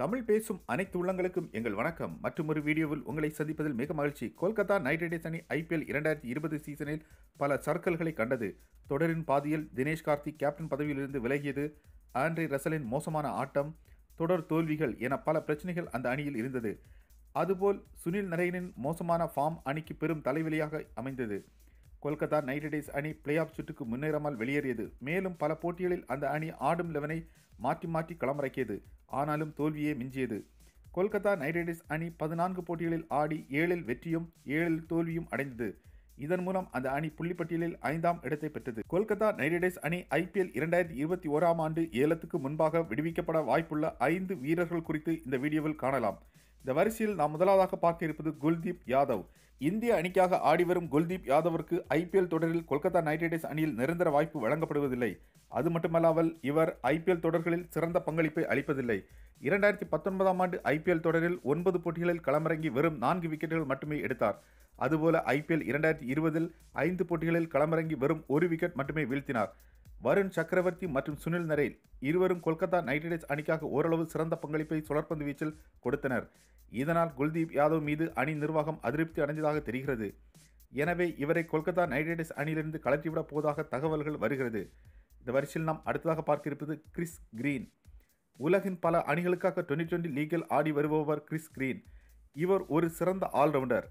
தமிழ் பேசும் அனைத்து உள்ளங்களுக்கும் எங்கள் வணக்கம் மற்றும் ஒரு வீடியோவில் உங்களை சந்திப்பதில் மிக மகிழ்ச்சி கொல்கத்தா நைட் ரைடர்ஸ் அணி ஐபிஎல் இரண்டாயிரத்தி இருபது சீசனில் பல சர்க்கல்களை கண்டது தொடரின் பாதியில் தினேஷ் கார்த்திக் கேப்டன் பதவியிலிருந்து விலகியது ஆண்ட்ரி ரசலின் மோசமான ஆட்டம் தொடர் தோல்விகள் என பல பிரச்சனைகள் அந்த அணியில் இருந்தது அதுபோல் சுனில் நரேனின் மோசமான ஃபார்ம் அணிக்கு பெரும் தலைவலியாக அமைந்தது கொல்கத்தா நைட் ரைடர்ஸ் அணி பிளே ஆஃப் சுற்றுக்கு முன்னேறாமல் வெளியேறியது மேலும் பல போட்டிகளில் அந்த அணி ஆடும் லெவனை மாற்றி மாற்றி களமிறக்கியது ஆனாலும் தோல்வியே மிஞ்சியது கொல்கத்தா நைட் ரைடர்ஸ் அணி பதினான்கு போட்டிகளில் ஆடி ஏழில் வெற்றியும் ஏழில் தோல்வியும் அடைந்தது இதன் மூலம் அந்த அணி புள்ளிப்பட்டியலில் ஐந்தாம் இடத்தை பெற்றது கொல்கத்தா நைட் ரைடர்ஸ் அணி ஐபிஎல் இரண்டாயிரத்தி இருபத்தி ஓராம் ஆண்டு ஏலத்துக்கு முன்பாக விடுவிக்கப்பட வாய்ப்புள்ள ஐந்து வீரர்கள் குறித்து இந்த வீடியோவில் காணலாம் இந்த வரிசையில் நாம் முதலாவதாக பார்க்க இருப்பது குல்தீப் யாதவ் இந்திய அணிக்காக ஆடி வரும் குல்தீப் யாதவிற்கு ஐபிஎல் தொடரில் கொல்கத்தா நைட் ரைடர்ஸ் அணியில் நிரந்தர வாய்ப்பு வழங்கப்படுவதில்லை அது மட்டுமல்லாமல் இவர் ஐபிஎல் தொடர்களில் சிறந்த பங்களிப்பை அளிப்பதில்லை இரண்டாயிரத்தி பத்தொன்பதாம் ஆண்டு ஐபிஎல் தொடரில் ஒன்பது போட்டிகளில் களமிறங்கி வெறும் நான்கு விக்கெட்டுகள் மட்டுமே எடுத்தார் அதுபோல ஐபிஎல் இரண்டாயிரத்தி இருபதில் ஐந்து போட்டிகளில் களமிறங்கி வெறும் ஒரு விக்கெட் மட்டுமே வீழ்த்தினார் வருண் சக்கரவர்த்தி மற்றும் சுனில் நரேல் இருவரும் கொல்கத்தா நைட் ரைடர்ஸ் அணிக்காக ஓரளவு சிறந்த பங்களிப்பை சுழற்பந்து வீச்சில் கொடுத்தனர் இதனால் குல்தீப் யாதவ் மீது அணி நிர்வாகம் அதிருப்தி அடைந்ததாக தெரிகிறது எனவே இவரை கொல்கத்தா நைட் ரைடர்ஸ் அணியிலிருந்து கலற்றிவிடப் போவதாக தகவல்கள் வருகிறது இந்த வரிசையில் நாம் அடுத்ததாக பார்க்க இருப்பது கிறிஸ் கிரீன் உலகின் பல அணிகளுக்காக டுவெண்ட்டி டுவெண்ட்டி லீகில் ஆடி வருபவர் கிறிஸ் கிரீன் இவர் ஒரு சிறந்த ஆல்ரவுண்டர்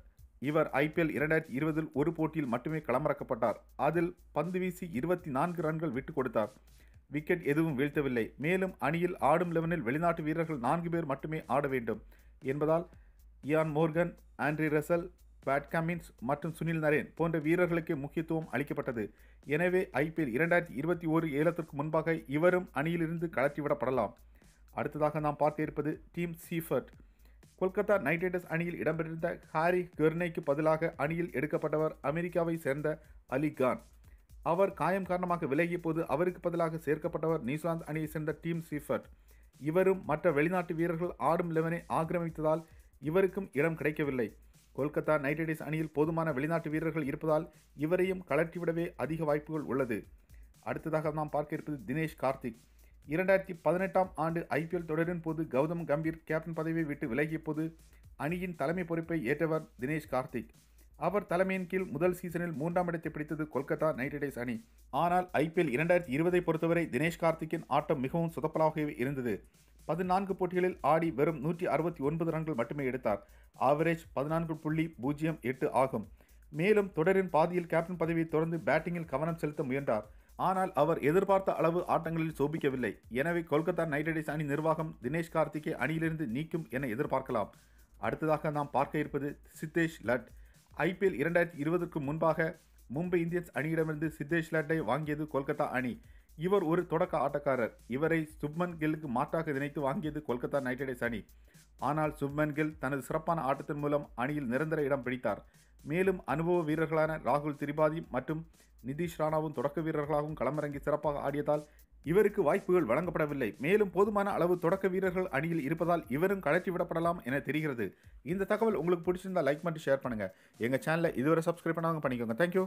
இவர் ஐபிஎல் இரண்டாயிரத்தி இருபதில் ஒரு போட்டியில் மட்டுமே களமிறக்கப்பட்டார் அதில் பந்து வீசி இருபத்தி நான்கு ரன்கள் விட்டுக் கொடுத்தார் விக்கெட் எதுவும் வீழ்த்தவில்லை மேலும் அணியில் ஆடும் லெவனில் வெளிநாட்டு வீரர்கள் நான்கு பேர் மட்டுமே ஆட வேண்டும் என்பதால் Eoin Morgan Andre Russell Pat Cummins மற்றும் சுனில் நரேன் போன்ற வீரர்களுக்கு முக்கியத்துவம் அளிக்கப்பட்டது எனவே ஐபிஎல் இரண்டாயிரத்தி இருபத்தி ஓரு ஏலத்திற்கு முன்பாக இவரும் அணியிலிருந்து கழற்றிவிடப்படலாம் அடுத்ததாக நாம் பார்க்க இருப்பது Tim Seifert Kolkata Knight Riders அணியில் இடம்பெற்றிருந்த ஹாரி கெர்னேக்கு பதிலாக அணியில் எடுக்கப்பட்டவர் அமெரிக்காவை சேர்ந்த அலி கான் அவர் காயம் காரணமாக விலகிய போது அவருக்கு பதிலாக சேர்க்கப்பட்டவர் நியூசிலாந்து அணியை சேர்ந்த டீம் சீஃபர்ட் இவரும் மற்ற வெளிநாட்டு வீரர்கள் ஆடும் லெவனை ஆக்கிரமித்ததால் இவருக்கும் இடம் கிடைக்கவில்லை கொல்கத்தா நைட் ரைடர்ஸ் அணியில் போதுமான வெளிநாட்டு வீரர்கள் இருப்பதால் இவரையும் கலற்றிவிடவே அதிக வாய்ப்புகள் உள்ளது அடுத்ததாக நாம் பார்க்க இருப்பது தினேஷ் கார்த்திக் இரண்டாயிரத்தி பதினெட்டாம் ஆண்டு ஐபிஎல் தொடரின் போது கௌதம் கம்பீர் கேப்டன் பதவியை விட்டு விலகிய போது அணியின் தலைமை பொறுப்பை ஏற்றவர் தினேஷ் கார்த்திக் அவர் தலைமையின் கீழ் முதல் சீசனில் மூன்றாம் இடத்தை பிடித்தது கொல்கத்தா நைட் ரைடர்ஸ் அணி ஆனால் ஐபிஎல் இரண்டாயிரத்தி இருபதை பொறுத்தவரை தினேஷ் கார்த்திக்கின் ஆட்டம் மிகவும் சுதப்பலாகவே இருந்தது பதினான்கு போட்டிகளில் ஆடி வெறும் நூற்றி அறுபத்தி ஒன்பது ரன்கள் மட்டுமே எடுத்தார் ஆவரேஜ் பதினான்கு புள்ளி பூஜ்ஜியம் எட்டு ஆகும் மேலும் தொடரின் பாதியில் கேப்டன் பதவியை தொடர்ந்து பேட்டிங்கில் கவனம் செலுத்த முயன்றார் ஆனால் அவர் எதிர்பார்த்த அளவு ஆட்டங்களில் சோபிக்கவில்லை எனவே கொல்கத்தா நைட் ரைடர்ஸ் அணி நிர்வாகம் தினேஷ் கார்த்திகை அணியிலிருந்து நீக்கும் என எதிர்பார்க்கலாம் அடுத்ததாக நாம் பார்க்க இருப்பது சித்தேஷ் லட் ஐபிஎல் இரண்டாயிரத்தி இருபதுக்கு முன்பாக மும்பை இந்தியன்ஸ் அணியிடமிருந்து சித்தேஷ் லட்டை வாங்கியது கொல்கத்தா அணி இவர் ஒரு தொடக்க ஆட்டக்காரர் இவரை சுப்மன் கில்லுக்கு மாற்றாக நினைத்து வாங்கியது கொல்கத்தா நைட் ரைடர்ஸ் அணி ஆனால் சுப்மன் கில் தனது சிறப்பான ஆட்டத்தின் மூலம் அணியில் நிரந்தர இடம் பிடித்தார் மேலும் அனுபவ வீரர்களான ராகுல் திரிபாதி மற்றும் நிதிஷ் ராணாவும் தொடக்க வீரர்களாகவும் களமிறங்கி சிறப்பாக ஆடியதால் இவருக்கு வாய்ப்புகள் வழங்கப்படவில்லை மேலும் போதுமான அளவு தொடக்க வீரர்கள் அணியில் இருப்பதால் இவரும் கழற்றி விடப்படலாம் என தெரிகிறது இந்த தகவல் உங்களுக்கு பிடிச்சிருந்தா லைக் மட்டும் ஷேர் பண்ணுங்கள் எங்கள் சேனலை இதுவரை சப்ஸ்கிரைப் பண்ணாங்க பண்ணிக்கோங்க தேங்க்யூ